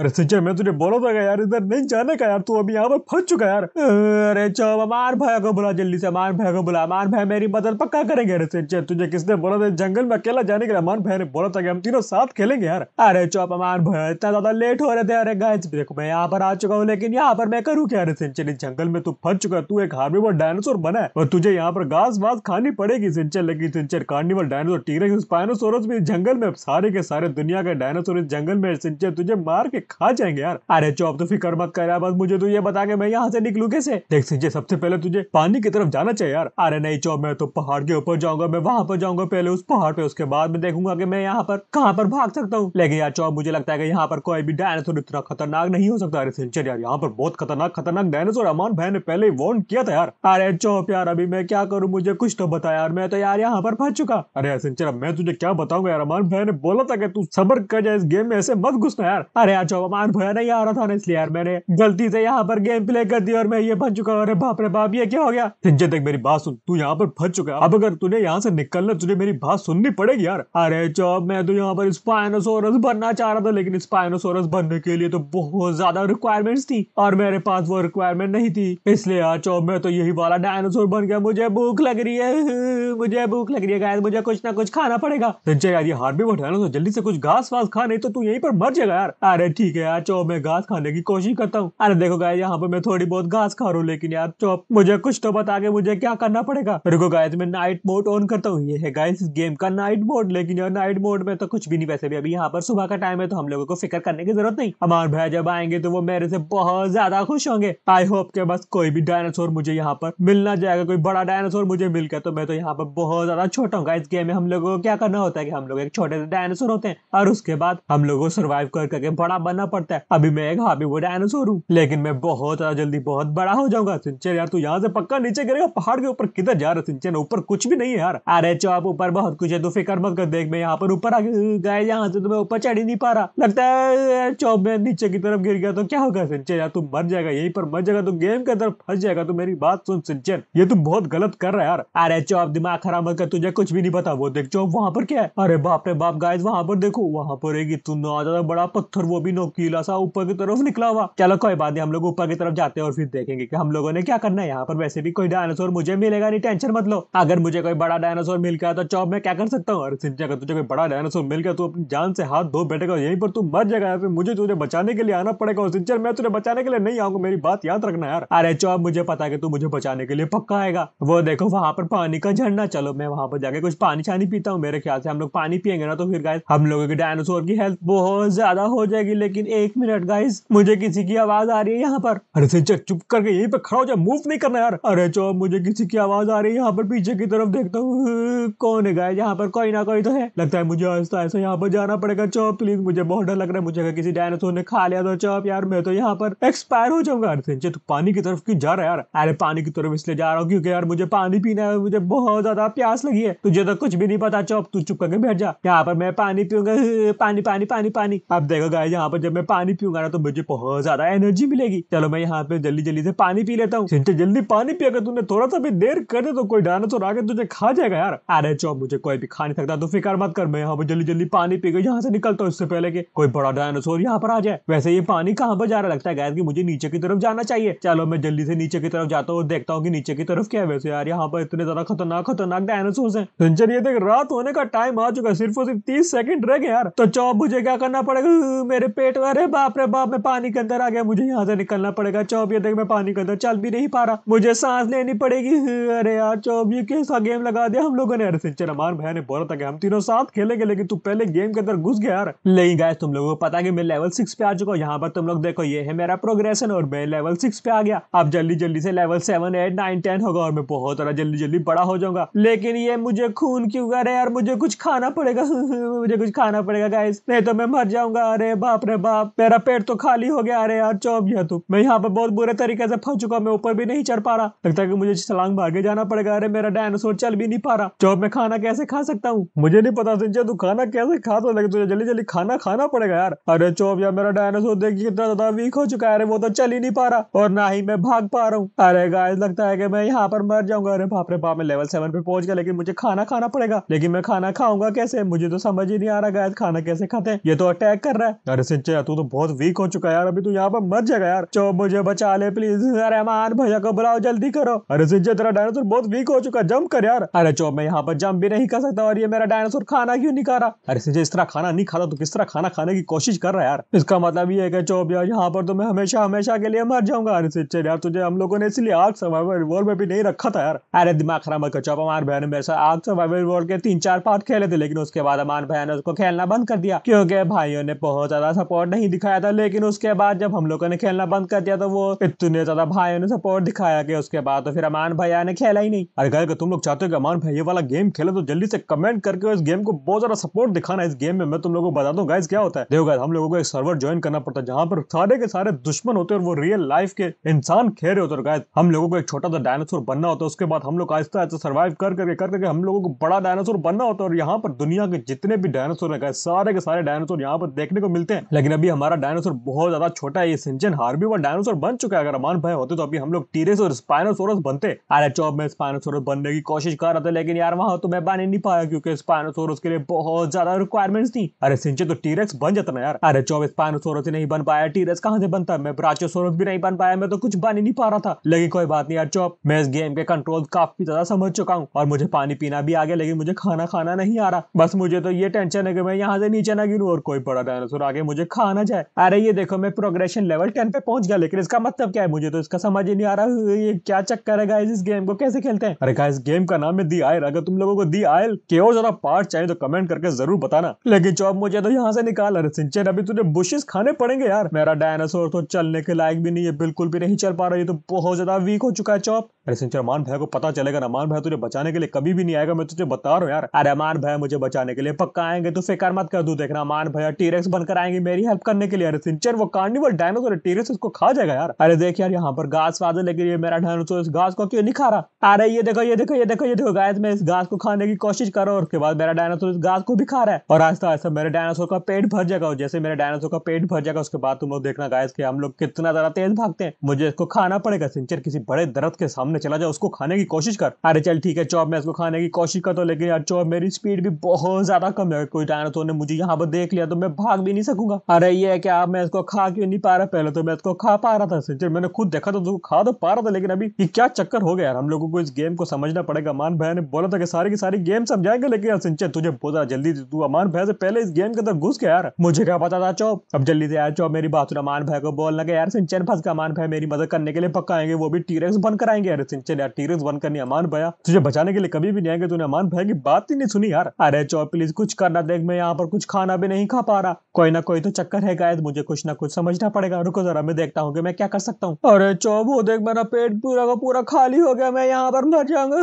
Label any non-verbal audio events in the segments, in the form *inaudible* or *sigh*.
अरे संजय मैं तुझे बोला था यार इधर नहीं जाने का यार तू अभी यहाँ पर फंस चुका यार अरे चो अमार भाई को बुला जल्दी से अमार भाई को बुला अमार भाई मेरी मदद पक्का करेंगे अरे संजय तुझे किसने बोला था जंगल में अकेला जाने के लिए अमान भाई ने बोला था कि हम तीनों साथ खेलेंगे यार अरे चो अमार भाई इतना ज्यादा लेट हो रहे थे अरे गाय देखो मैं यहाँ पर आ चुका हूँ लेकिन यहाँ पर मैं करूँ क्या अरे संचय जंगल में तू फंस चुका तू एक हार्बीवर डायनासोर बना है और तुझे यहाँ पर घास वास खानी पड़ेगी सिंचर लेकिन सिंचर कार्निवल डायनासोर टीरेक्स स्पाइनोसोरस भी जंगल में सारे के सारे दुनिया के डायनासोर इस जंगल में सिंचर तुझे मार के खा जाएंगे यार अरे चौब तो फिक्र मत कर यार बस मुझे तो ये बता के मैं यहाँ से निकलू कैसे देख सिंह सबसे पहले तुझे पानी की तरफ जाना चाहिए यार अरे नहीं चौब मैं तो पहाड़ के ऊपर जाऊंगा मैं वहां पर जाऊंगा पहले उस पहाड़ पे उसके बाद में देखूंगा की मैं यहाँ पर कहाँ पर भाग सकता हूँ लेकिन यार चौब मुझे लगता है की यहाँ पर कोई भी डायनासोर इतना खतरनाक नहीं हो सकता अरे सिंचर यार यहाँ पर बहुत खतरनाक खतरनाक डायनासोर अमान भाई ने पहले ही किया था यार अरे चौप यार अभी मैं क्या करूँ मुझे कुछ तो बता यार मैं तो यार यहाँ पर फंस चुका अरे सिंचर अब मैं तुझे क्या बताऊंगा यार अमान भाई ने बोला था कि तू सबर कर जाए इस गेम में ऐसे मत घुसना यार अरे यार सामान भया नहीं आ रहा था इसलिए यार मैंने गलती से यहाँ पर गेम प्ले कर दिया और मैं ये बन चुका अरे बाप रे बाप ये क्या हो गया संजय देख मेरी बात सुन तू यहाँ पर फंस चुका अब अगर तुझे यहाँ से निकलना तुझे मेरी बात सुननी पड़ेगी यार अरे चौब मैं तो यहाँ पर स्पाइनोसोरस बनना चाह रहा था लेकिन स्पाइनोसोरस बनने के लिए तो बहुत ज्यादा रिक्वायरमेंट्स थी और मेरे पास वो रिक्वायरमेंट नहीं थी इसलिए यार चौब मैं तो यही वाला डायनासोर बन गया मुझे भूख लग रही है *laughs* मुझे भूख लग रही है गाय मुझे कुछ ना कुछ खाना पड़ेगा संजय यार ये हार्मी वो डायनासोर जल्दी से कुछ घास वास खा नहीं तो तू यहीं पर मर जाएगा यार अरे ठीक है यार चौप मैं घास खाने की कोशिश करता हूँ अरे देखो गाय यहाँ पे मैं थोड़ी बहुत घास खा रहा हूँ लेकिन यार चौप मुझे कुछ तो बता के मुझे क्या करना पड़ेगा रुको गाय मैं नाइट मोड ऑन करता हूँ ये है गाइस गेम का नाइट मोड लेकिन यार नाइट मोड में तो कुछ भी नहीं वैसे भी अभी यहाँ पर सुबह का टाइम है तो हम लोगों को फिक्र करने की जरूरत नहीं हमारे भैया जब आएंगे तो वो मेरे से बहुत ज्यादा खुश होंगे आई होप के बस कोई भी डायनासोर मुझे यहाँ पर मिलना जाएगा कोई बड़ा डायनासोर मुझे मिल गया तो मैं तो यहाँ पर बहुत ज्यादा छोटा हूँ इस गेम में हम लोगों को क्या करना होता है कि हम लोग एक छोटे से डायनासोर होते हैं और उसके बाद हम लोगों को सर्वाइव कर करके बड़ा बनना पड़ता है अभी मैं एक हाबी वो डायनासोर हूँ लेकिन मैं बहुत ज्यादा जल्दी बहुत बड़ा हो जाऊंगा सिंचन यार तू यहाँ से पक्का नीचे गिरेगा पहाड़ के ऊपर किधर जा रहा सिंचन ऊपर कुछ भी नहीं है यार अरे चो आप ऊपर बहुत कुछ है तू फिक्र मत कर देख मैं यहाँ पर ऊपर आ गए यहाँ से तो मैं ऊपर चढ़ ही नहीं पा रहा लगता है चो मैं नीचे की तरफ गिर गया तो क्या होगा सिंचन यार तू मर जाएगा यही पर मर जाएगा तो गेम के अंदर फंस जाएगा तो मेरी बात सुन सिंचन ये तू बहुत गलत कर रहा है यार अरे चो आप दिमाग खराब मत कर तुझे कुछ भी नहीं पता वो देख चो वहाँ पर क्या है अरे बाप रे बाप गाय वहाँ पर देखो वहाँ पर एक इतना ज्यादा बड़ा पत्थर वो भी नोकीला सा ऊपर की तरफ निकला हुआ चलो कोई बात नहीं हम लोग ऊपर की तरफ जाते हैं और फिर देखेंगे कि हम लोगों ने क्या करना है यहाँ पर वैसे भी कोई डायनासोर मुझे मिलेगा नहीं टेंशन मत लो अगर मुझे कोई बड़ा डायनासोर मिल गया तो चौब मैं क्या कर सकता हूँ अरे अगर तुझे कोई बड़ा डायनासोर मिल गया तो अपनी जान से हाथ धो बैठेगा यहीं पर तू मर जाएगा फिर मुझे तुझे बचाने के लिए आना पड़ेगा और सिंचर मैं तुझे बचाने के लिए नहीं आऊंगा मेरी बात याद रखना यार अरे चौब मुझे पता है कि तू मुझे बचाने के लिए पक्का आएगा वो देखो वहाँ पर पानी का झरना चलो मैं वहाँ पर जाके कुछ पानी छानी पीता हूँ मेरे ख्याल से हम लोग पानी पियेंगे ना तो फिर गाय हम लोगों की डायनासोर की हेल्थ बहुत ज्यादा हो जाएगी लेकिन एक मिनट गाइस मुझे किसी की आवाज आ रही है यहाँ पर अरे सिंचर चुप करके यहीं पे खड़ा हो जाए मूव नहीं करना यार अरे चो मुझे किसी की आवाज आ रही है यहाँ पर पीछे की तरफ देखता हूँ कौन है गाय यहाँ पर कोई ना कोई तो है लगता है मुझे ऐसा ऐसा यहाँ पर जाना पड़ेगा चौप प्लीज मुझे बहुत डर लग रहा है मुझे किसी डायनासोर ने खा लिया तो चौप यार मैं तो यहाँ पर एक्सपायर हो जाऊंगा अरे सिंचर तू पानी की तरफ क्यों जा रहा है यार अरे पानी की तरफ इसलिए जा रहा हूँ क्योंकि यार मुझे पानी पीना है मुझे बहुत ज्यादा प्यास लगी है तुझे तो कुछ भी नहीं पता चौप तू चुप करके बैठ जा यहाँ पर मैं पानी पीऊंगा पानी पानी पानी पानी अब देखो गाय यहाँ पर जब मैं पानी पीऊंगा ना तो मुझे बहुत ज्यादा एनर्जी मिलेगी चलो मैं यहाँ पे जल्दी जल्दी से पानी पी लेता हूँ जल्दी पानी पी अगर तुमने थोड़ा सा भी देर कर दे तो कोई डायनासोर आगे तुझे खा जाएगा यार अरे चो मुझे कोई भी खा नहीं सकता तो फिकर मत कर मैं यहाँ पर जल्दी जल्दी पानी पी गई यहाँ से निकलता हूँ इससे पहले की कोई बड़ा डायनासोर यहाँ पर आ जाए वैसे ये पानी कहाँ पर जा रहा लगता है गैस की मुझे नीचे की तरफ जाना चाहिए चलो मैं जल्दी से नीचे की तरफ जाता हूँ देखता हूँ की नीचे की तरफ क्या है वैसे यार यहाँ पर इतने ज्यादा खतरनाक खतरनाक डायनासोर है सिंचर ये देख रात होने का टाइम आ चुका सिर्फ और सिर्फ तीस सेकंड रह गए यार तो चौब मुझे क्या करना पड़ेगा मेरे पेट हुआ अरे बाप रे बाप मैं पानी के अंदर आ गया मुझे यहाँ से निकलना पड़ेगा चौबीस देख मैं पानी के अंदर चल भी नहीं पा रहा मुझे सांस लेनी पड़ेगी अरे यार चौबीस कैसा गेम लगा दिया हम लोगों ने अरे सिंचर हमारे भैया ने बोला था कि हम तीनों साथ खेलेंगे लेकिन तू पहले गेम के अंदर घुस गया यार नहीं गए तुम लोगों को पता की मैं लेवल सिक्स पे आ चुका हूँ यहाँ पर तुम लोग देखो ये है मेरा प्रोग्रेशन और मैं लेवल सिक्स पे आ गया अब जल्दी जल्दी से level seven eight nine ten होगा और मैं बहुत ज्यादा जल्दी जल्दी बड़ा हो जाऊंगा लेकिन ये मुझे खून क्यों अरे यार मुझे कुछ खाना पड़ेगा *laughs* मुझे कुछ खाना पड़ेगा गाइस नहीं तो मैं मर जाऊंगा अरे बाप रे बाप मेरा पेट तो खाली हो गया अरे यार चौब गया तू मैं यहाँ पर बहुत बुरे तरीके से फंस चुका मैं ऊपर भी नहीं चढ़ पा रहा लगता है कि मुझे सलांग भागे जाना पड़ेगा अरे मेरा डायनासोर चल भी नहीं पा रहा चौब मैं खाना कैसे खा सकता हूँ मुझे नहीं पता सिंचा तू खाना कैसे खा तो लगे तुझे जल्दी जल्दी खाना खाना पड़ेगा यार अरे चौब यार मेरा डायनासोर देखिए कितना ज्यादा वीक हो चुका है अरे वो तो चल ही नहीं पा रहा और ना ही मैं भाग पा रहा हूँ अरे गाय लगता है की मैं यहाँ पर मर जाऊंगा अरे बाप रे बाप मैं लेवल सेवन पे पहुंच गया लेकिन मुझे खाना खाना पड़ेगा लेकिन मैं खाना खाऊंगा कैसे मुझे तो समझ ही नहीं आ रहा गाय खाना कैसे खाते ये तो अटैक कर रहा है अरे सिंचा बच्चे तू तो बहुत वीक हो चुका यार अभी तू तो यहाँ पर मर जाएगा यार चो मुझे बचा ले प्लीज रहमान भैया को बुलाओ जल्दी करो अरे सिज्जे तेरा डायनासोर बहुत वीक हो चुका जम्प कर यार अरे चो मैं यहाँ पर जम्प भी नहीं कर सकता और ये मेरा डायनासोर खाना क्यों नहीं खा रहा अरे सिज्जे इस तरह खाना नहीं खाता तो किस तरह खाना खाने की कोशिश कर रहा है यार इसका मतलब ये है चो यार यहाँ पर तो मैं हमेशा हमेशा के लिए मर जाऊंगा अरे सिज्जे यार तुझे हम लोगों ने इसलिए आग सर्वाइवल रिवॉल्व में भी नहीं रखा था यार अरे दिमाग खराब कर चो अमान भैया ने मेरे साथ आग सर्वाइवल रिवॉल्व के तीन चार पार्ट खेले थे लेकिन उसके बाद अमान भैया ने उसको खेलना बंद कर दिया क्योंकि भाइयों ने बहुत ज्यादा सपोर्ट नहीं दिखाया था लेकिन उसके बाद जब हम लोगों ने खेलना बंद कर दिया तो वो इतने ज्यादा भाइयों ने सपोर्ट दिखाया कि उसके बाद तो फिर अमान भैया ने खेला ही नहीं अरे अगर तुम लोग चाहते हो कि अमान भैया वाला गेम खेले तो जल्दी से कमेंट करके इस गेम को बहुत ज्यादा सपोर्ट दिखाना इस गेम में मैं तुम लोगों को बता दूं गाइज क्या होता है देखो गाइज हम लोगों को एक सर्वर ज्वाइन करना पड़ता है जहाँ पर सारे के सारे दुश्मन होते हैं और वो रियल लाइफ के इंसान खेल रहे होते हैं गाइज हम लोगों को एक छोटा सा डायनासोर बनना होता है उसके बाद हम लोग आहिस्ता आहिस्ता सर्वाइव कर करके कर करके हम लोगों को बड़ा डायनासोर बनना होता है और यहाँ पर दुनिया के जितने भी डायनासोर है सारे के सारे डायनासोर यहाँ पर देखने को मिलते हैं लेकिन अभी हमारा डायनासोर बहुत ज़्यादा छोटा है ये सिंचन हार्बी वो डायनासोर बन चुका है अगर अमान भाई होते तो अभी हम लोग टीरेस और स्पाइनोसोरस बनते अरे चौब में स्पाइनोसोरस बनने की कोशिश कर रहा था लेकिन यार वहाँ तो मैं बन ही नहीं पाया क्योंकि स्पाइनोसोरस के लिए बहुत ज्यादा रिक्वायरमेंट थी अरे सिंचन तो टीरेक्स बन जाता ना यार अरे चौब स्पाइनोसोरस ही नहीं बन पाया टीरेक्स कहाँ से बनता मैं ब्राचोसोरस भी नहीं बन पाया मैं तो कुछ बन ही नहीं पा रहा था लेकिन कोई बात नहीं यार चौब मैं इस गेम के कंट्रोल काफी ज्यादा समझ चुका हूँ और मुझे पानी पीना भी आ गया लेकिन मुझे खाना खाना नहीं आ रहा बस मुझे तो ये टेंशन है कि मैं यहाँ से नीचे ना गिरूँ और कोई बड़ा डायनासोर आगे मुझे खा ना जाए अरे ये देखो मैं प्रोग्रेशन लेवल टेन पे पहुंच गया लेकिन इसका मतलब क्या है मुझे तो इसका समझ ही नहीं आ रहा ये क्या चक्कर है गाइस इस गेम को कैसे खेलते हैं अरे गाइस गेम का नाम है दी आयल अगर तुम लोगों को दी आयल के और ज्यादा पार्ट चाहिए तो कमेंट करके जरूर बताना लेकिन चौब मुझे तो यहाँ से निकाल अरे सिंचन अभी तुझे बुशेस खाने पड़ेंगे यार मेरा डायनासोर तो चलने के लायक भी नहीं है बिल्कुल भी नहीं चल पा रहा ये तो बहुत ज्यादा वीक हो चुका है चौप अरे सिंचन अमान भाई को पता चलेगा ना मान भाई तुझे बचाने के लिए कभी भी नहीं आएगा मैं तुझे बता रहा हूँ यार अरे अमान भाई मुझे बचाने के लिए पक्का आएंगे तो फिक्र मत कर दू देखना मान भाई टीरेक्स बनकर आएंगे मेरी आई हेल्प करने के लिए अरे सिंचर वो कार्निवल डायनासोर टेरिस उसको खा जाएगा यार अरे देख यार यहाँ पर घास फादर लेकिन ये मेरा डायनासोर तो इस घास को क्यों नहीं खा रहा अरे ये देखो ये देखो ये देखो ये देखो गायस मैं इस घास को खाने की कोशिश करो उसके बाद मेरा डायनासोर इस घास को भी खा रहा है और आस्ता तो आस्ता मेरे डायनासोर का पेट भर जाएगा और जैसे मेरे डायनासोर का पेट भर जाएगा उसके बाद तुम लोग देखना गायस हम लोग कितना ज्यादा तेज भागते हैं मुझे इसको खाना पड़ेगा सिंचर किसी बड़े दरद के सामने चला जाए उसको खाने की कोशिश कर अरे चल ठीक है चौब मैं इसको खाने की कोशिश करता हूँ लेकिन यार चौब मेरी स्पीड भी बहुत ज्यादा कम है कोई डायनासोर ने मुझे यहाँ पर देख लिया तो मैं भाग भी नहीं सकूंगा अरे ये क्या मैं इसको खा क्यों नहीं पा रहा पहले तो मैं इसको खा पा रहा था सिंचर मैंने खुद देखा था तो खा तो पा रहा था लेकिन अभी ये क्या चक्कर हो गया यार हम लोगों को इस गेम को समझना पड़ेगा अमान भाई ने बोला था कि सारी की सारी गेम समझाएंगे लेकिन यार सिंचर तुझे बोला जल्दी तू अमान भाई से पहले इस गेम के अंदर घुस गया यार मुझे क्या पता था चौप अब जल्दी से यार चौप मेरी बात सुन अमान भाई को बोलना कि यार सिंचन फंस गया अमान भाई मेरी मदद करने के लिए पक्का आएंगे वो भी टीरेक्स बंद कराएंगे अरे सिंचन यार टीरेक्स बंद करनी अमान भाया तुझे बचाने के लिए कभी भी नहीं आएंगे तूने अमान भाई की बात ही नहीं सुनी यार अरे चौप प्लीज कुछ करना देख मैं यहाँ पर कुछ खाना भी नहीं खा पा रहा कोई ना कोई तो चक्कर है गायद मुझे कुछ ना कुछ समझना पड़ेगा रुको जरा मैं देखता हूँ मैं क्या कर सकता हूँ अरे चौब वो देख मेरा पेट पूरा का पूरा खाली हो गया मैं यहाँ पर मर जाऊंगा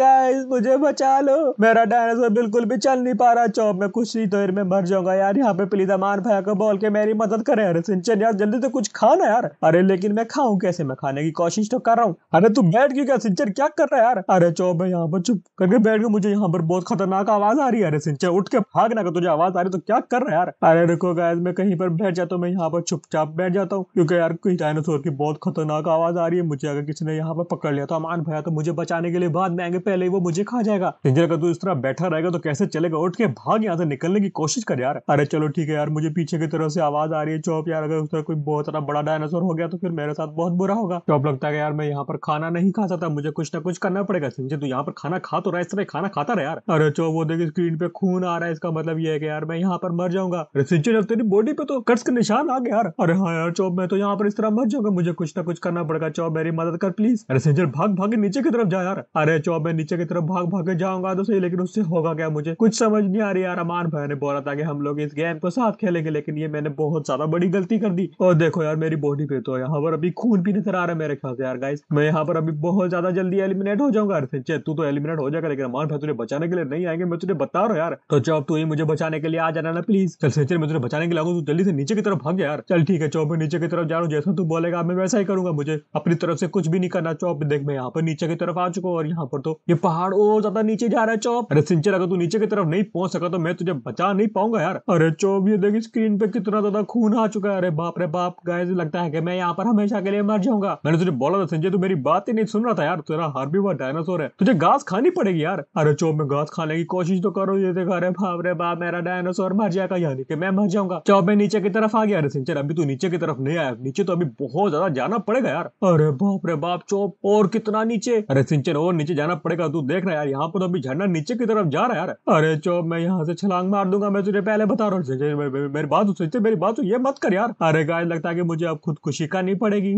गाइस मुझे बचा लो मेरा डायनासोर बिल्कुल भी चल नहीं पा रहा चौब मैं कुछ ही देर तो में मर जाऊंगा यार यहाँ पे प्लीज अमान भैया को बोल के मेरी मदद करे अरे सिंचन यार जल्दी से कुछ खाना यार अरे लेकिन मैं खाऊं कैसे मैं खाने की कोशिश तो कर रहा हूँ अरे तू बैठ क्यों क्या सिंचन क्या कर रहा है यार अरे चौब मैं यहाँ पर चुप करके बैठ गया मुझे यहाँ पर बहुत खतरनाक आवाज आ रही है अरे सिंचन उठ के भागना का तुझे आवाज आ रही तो क्या कर रहा है यार अरे देखो गैस मैं कहीं पर बैठ जाता हूँ मैं यहाँ पर चुपचाप बैठ जाता हूँ क्योंकि यार कोई डायनासोर की बहुत खतरनाक आवाज आ रही है मुझे अगर किसी ने यहाँ पर पकड़ लिया तो अमान भया तो मुझे बचाने के लिए बाद में आएंगे पहले ही वो मुझे खा जाएगा डेंजर अगर तू इस तरह बैठा रहेगा तो कैसे चलेगा उठ के भाग यहाँ से निकलने की कोशिश कर यार अरे चलो ठीक है यार मुझे पीछे की तरफ से आवाज आ रही है चौप यार अगर उस तरह कोई बहुत ज्यादा बड़ा डायनासोर हो गया तो फिर मेरे साथ बहुत बुरा होगा चौप तो लगता है यार मैं यहाँ पर खाना नहीं खा सकता मुझे कुछ ना कुछ करना पड़ेगा सिंह तू यहाँ पर खाना खा तो रहा इस तरह खाना खाता रहा यार अरे चौप वो देखिए स्क्रीन पे खून आ रहा है इसका मतलब ये है कि यार मैं यहाँ पर मर जाऊंगा पिछले हफ्ते तेरी बॉडी पे तो कर्ज का निशान आ गया यार अरे हाँ यार चौब मैं तो यहाँ पर इस तरह मर जाऊंगा मुझे कुछ ना कुछ करना पड़ेगा चौब मेरी मदद कर प्लीज अरे सेंजर भाग भागे नीचे की तरफ जा यार अरे चौब मैं नीचे की तरफ भाग भाग जाऊंगा तो सही लेकिन उससे होगा क्या मुझे कुछ समझ नहीं आ रही यार अमान भाई ने बोला था कि हम लोग इस गेम को साथ खेलेंगे लेकिन ये मैंने बहुत ज्यादा बड़ी गलती कर दी और देखो यार मेरी बॉडी पे तो यहाँ पर अभी खून भी नजर आ रहा है मेरे ख्याल से यार गाइस मैं यहाँ पर अभी बहुत ज्यादा जल्दी एलिमिनेट हो जाऊंगा अरे सेंचर तू तो एलिमिनेट हो जाएगा लेकिन अमान भाई तुझे बचाने के लिए नहीं आएंगे मैं तुझे बता रहा हूँ यार तो चौब तू ही मुझे बचाने के लिए आ जाना ना प्लीज चल सेंचर तुझे बचाने के लागू तू जल्दी से नीचे की तरफ भाग यार चल ठीक है चौप नीचे की तरफ जा रहा हूँ जैसा तू बोलेगा मैं वैसा ही करूंगा मुझे अपनी तरफ से कुछ भी नहीं करना चौप देख मैं यहाँ पर नीचे की तरफ आ चुका और यहाँ पर तो ये पहाड़ और ज्यादा नीचे जा रहा है चौप अरे सिंचर अगर तू नीचे की तरफ नहीं पहुंच सका तो मैं तुझे बचा नहीं पाऊंगा यार अरे चौप ये देख स्क्रीन पे कितना ज्यादा खून आ चुका है अरे बाप रे बाप गाय लगता है कि मैं यहाँ पर हमेशा के लिए मर जाऊंगा मैंने तुझे बोला था संजय तू मेरी बात ही नहीं सुन रहा था यार तेरा भी वह डायनासोर है तुझे घास खानी पड़ेगी यार अरे चौप में घास खाने की कोशिश तो करो ये देखा अरे बाप रे बाप मेरा डायनासोर मर जाएगा यानी कि मैं मैं मर जाऊंगा चौब मैं नीचे की तरफ आ गया अरे सिंचर अभी तू नीचे की तरफ नहीं आया नीचे तो अभी बहुत ज्यादा जाना पड़ेगा यार अरे बाप रे बाप चौब और कितना नीचे अरे सिंचर और नीचे जाना पड़ेगा तू देख रहा यार यहाँ पर तो अभी झरना नीचे की तरफ जा रहा है यार अरे चौब मैं यहाँ से छलांग मार दूंगा मैं तुझे पहले बता रहा हूँ मेरी बात सिंचर मेरी बात ये मत कर यार अरे गाय लगता है की मुझे अब खुदकुशी करनी पड़ेगी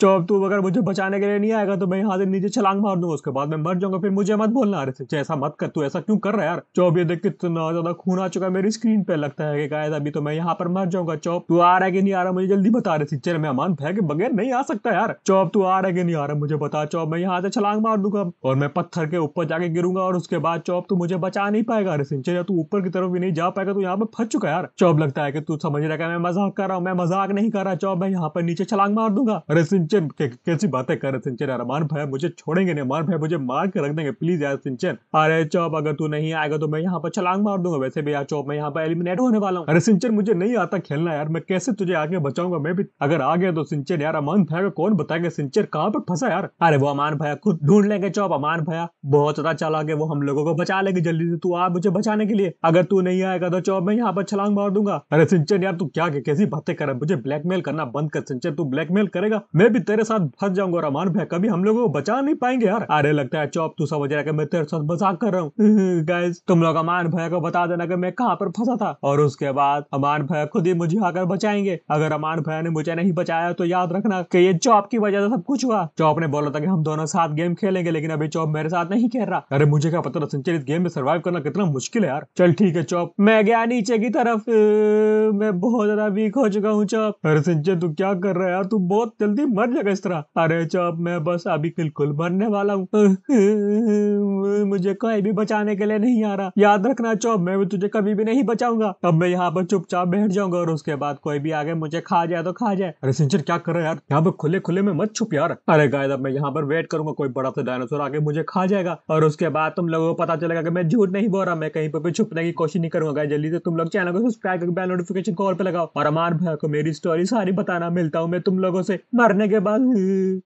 चौब तू अगर मुझे बचाने के लिए नहीं आएगा तो मैं यहाँ से नीचे छलांग मार दूंगा उसके बाद मैं मर जाऊंगा फिर मुझे मत बोलना अरे ऐसा मत कर तू ऐसा क्यों कर रहा है यार चौब ये देख कितना ज्यादा खून आ चुका है मेरी स्क्रीन पे लगता है शायद अभी तो मैं यहाँ पर मर जाऊंगा चौप तू आ रहा है कि नहीं आ रहा मुझे जल्दी बता रहे सिंचर मेहमान भय के बगैर नहीं आ सकता यार चौप तू आ रहा है कि नहीं आ रहा मुझे बता चौप मैं यहाँ से छलांग मार दूंगा और मैं पत्थर के ऊपर जाके गिरूंगा और उसके बाद चौप तू मुझे बचा नहीं पाएगा अरे सिंचर तू ऊपर की तरफ भी नहीं जा पाएगा तू यहाँ पर फंस चुका यार चौप लगता है कि तू समझ रहा है मैं मजाक कर रहा हूँ मैं मजाक नहीं कर रहा चौप मैं यहाँ पर नीचे छलांग मार दूंगा अरे सिंचन कैसी बातें कर रहे सिंह यार अमान भाई मुझे छोड़ेंगे नहीं अमान भाई मुझे मार के रख देंगे प्लीज यार सिंचन अरे चौप अगर तू नहीं आएगा तो मैं यहाँ पर छलांग मार दूंगा वैसे भी यार चौप मैं यहाँ पर एलिमिनेट होने वाला हूँ अरे सिंचन मुझे नहीं आता खेलना यार मैं कैसे तुझे आगे बचाऊंगा मैं भी अगर आ गया तो सिंचन यार अमान भैया का कौन बताएगा सिंचन कहाँ पर फंसा यार अरे वो अमान भैया खुद ढूंढ लेंगे चौब अमान भैया बहुत ज्यादा चला गया वो हम लोगों को बचा लेंगे जल्दी से तू आ मुझे बचाने के लिए अगर तू नहीं आएगा तो चौब मैं यहाँ पर छलांग मार दूंगा अरे सिंचन यार तू क्या कैसी बातें कर मुझे ब्लैकमेल करना बंद कर सिंचन तू ब्लैकमेल करेगा मैं भी तेरे साथ फंस जाऊंगा और अमान भैया कभी हम लोगों को बचा नहीं पाएंगे यार अरे लगता है चौब तू समझ रहा है मैं तेरे साथ मजाक कर रहा हूँ *laughs* तुम लोग अमान भैया को बता देना की मैं कहाँ पर फंसा था और उसके बाद बाद अमान भैया खुद ही मुझे आकर बचाएंगे अगर अमान भैया ने मुझे नहीं बचाया तो याद रखना कि ये चौप की वजह से सब कुछ हुआ चौप ने बोला था कि हम दोनों साथ गेम खेलेंगे लेकिन अभी चौप मेरे साथ नहीं खेल रहा अरे मुझे क्या पता था गेम में सर्वाइव करना कितना मुश्किल है यार चल ठीक है चौप मैं गया नीचे की तरफ मैं बहुत ज्यादा वीक हो चुका हूँ चौप अरे संचय तू क्या कर रहा है यार तू बहुत जल्दी मर जाएगा इस तरह अरे चौप मैं बस अभी बिल्कुल मरने वाला हूँ मुझे कोई भी बचाने के लिए नहीं आ रहा याद रखना चौप मैं भी तुझे कभी भी नहीं बचाऊंगा अब मैं यहाँ पर चुपचाप बैठ जाऊंगा और उसके बाद कोई भी आगे मुझे खा जाए तो खा जाए अरे सिंचर क्या कर रहा है यार यहाँ पर खुले खुले में मत छुप यार अरे गाय मैं यहाँ पर वेट करूंगा कोई बड़ा सा डायनासोर आगे मुझे खा जाएगा और उसके बाद तुम लोगों को पता चलेगा कि मैं झूठ नहीं बोल रहा मैं कहीं पर भी छुपने की कोशिश नहीं करूंगा जल्दी से तुम लोग चैनल को सब्सक्राइब करके बेल नोटिफिकेशन कॉल पर लगाओ और अमार भाई को मेरी स्टोरी सारी बताना मिलता हूँ मैं तुम लोगों से मरने के बाद